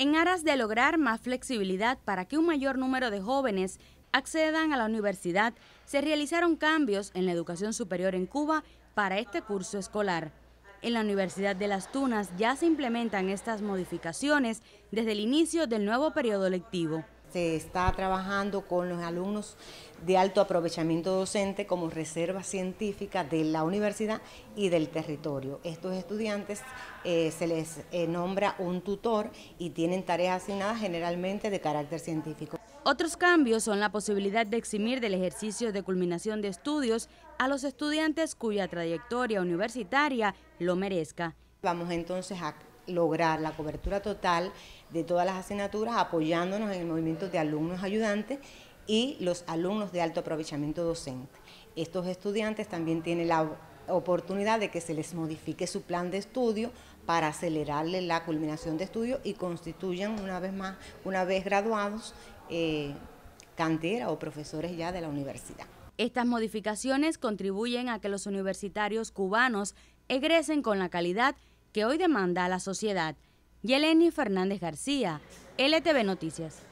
en aras de lograr más flexibilidad para que un mayor número de jóvenes accedan a la universidad, se realizaron cambios en la educación superior en Cuba para este curso escolar. En la Universidad de las Tunas ya se implementan estas modificaciones desde el inicio del nuevo periodo lectivo se está trabajando con los alumnos de alto aprovechamiento docente como reserva científica de la universidad y del territorio. Estos estudiantes eh, se les eh, nombra un tutor y tienen tareas asignadas generalmente de carácter científico. Otros cambios son la posibilidad de eximir del ejercicio de culminación de estudios a los estudiantes cuya trayectoria universitaria lo merezca. Vamos entonces a lograr la cobertura total de todas las asignaturas apoyándonos en el movimiento de alumnos ayudantes y los alumnos de alto aprovechamiento docente. Estos estudiantes también tienen la oportunidad de que se les modifique su plan de estudio para acelerarle la culminación de estudio y constituyan una vez más, una vez graduados, eh, cantera o profesores ya de la universidad. Estas modificaciones contribuyen a que los universitarios cubanos egresen con la calidad que hoy demanda a la sociedad. Yeleni Fernández García, LTV Noticias.